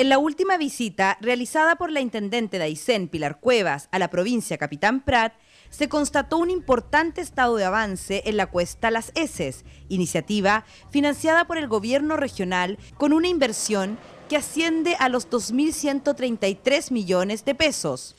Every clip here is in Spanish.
En la última visita realizada por la intendente de Aysén, Pilar Cuevas, a la provincia Capitán Prat, se constató un importante estado de avance en la cuesta Las Heces, iniciativa financiada por el gobierno regional con una inversión que asciende a los 2.133 millones de pesos.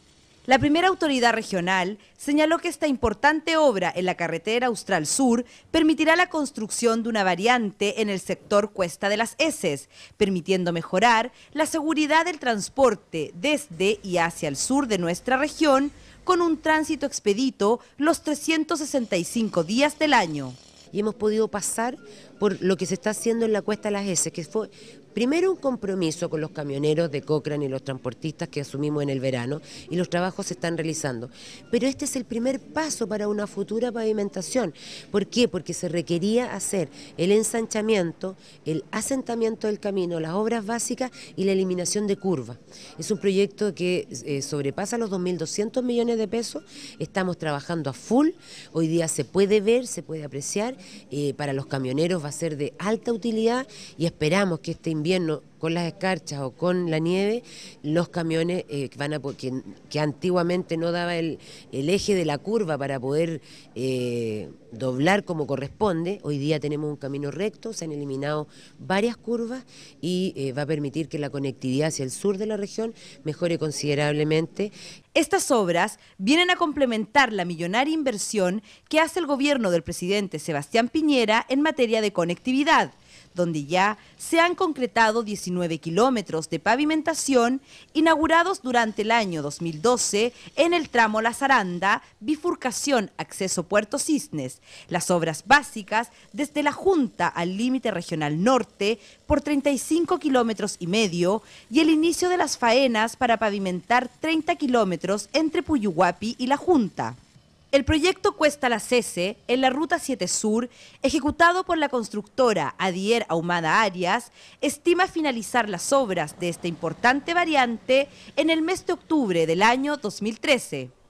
La primera autoridad regional señaló que esta importante obra en la carretera Austral Sur permitirá la construcción de una variante en el sector Cuesta de las Heces, permitiendo mejorar la seguridad del transporte desde y hacia el sur de nuestra región con un tránsito expedito los 365 días del año y hemos podido pasar por lo que se está haciendo en la Cuesta de las Heces, que fue Primero, un compromiso con los camioneros de Cochrane y los transportistas que asumimos en el verano y los trabajos se están realizando. Pero este es el primer paso para una futura pavimentación. ¿Por qué? Porque se requería hacer el ensanchamiento, el asentamiento del camino, las obras básicas y la eliminación de curvas. Es un proyecto que eh, sobrepasa los 2.200 millones de pesos. Estamos trabajando a full. Hoy día se puede ver, se puede apreciar. Eh, para los camioneros va a ser de alta utilidad y esperamos que este con las escarchas o con la nieve, los camiones eh, van que, antiguamente no daba el, eje de la curva para poder eh, doblar como corresponde, hoy día tenemos un camino recto, se han eliminado varias curvas y eh, va a permitir que la conectividad hacia el sur de la región mejore considerablemente. Estas obras vienen a complementar la millonaria inversión que hace el gobierno del presidente Sebastián Piñera en materia de conectividad donde ya se han concretado 19 kilómetros de pavimentación inaugurados durante el año 2012 en el tramo La Zaranda, bifurcación acceso Puerto Cisnes. Las obras básicas desde la Junta al límite regional norte por 35 kilómetros y medio y el inicio de las faenas para pavimentar 30 kilómetros entre Puyuhuapi y la Junta. El proyecto Cuesta la Cese, en la Ruta 7 Sur, ejecutado por la constructora Adier Ahumada Arias, estima finalizar las obras de esta importante variante en el mes de octubre del año 2013.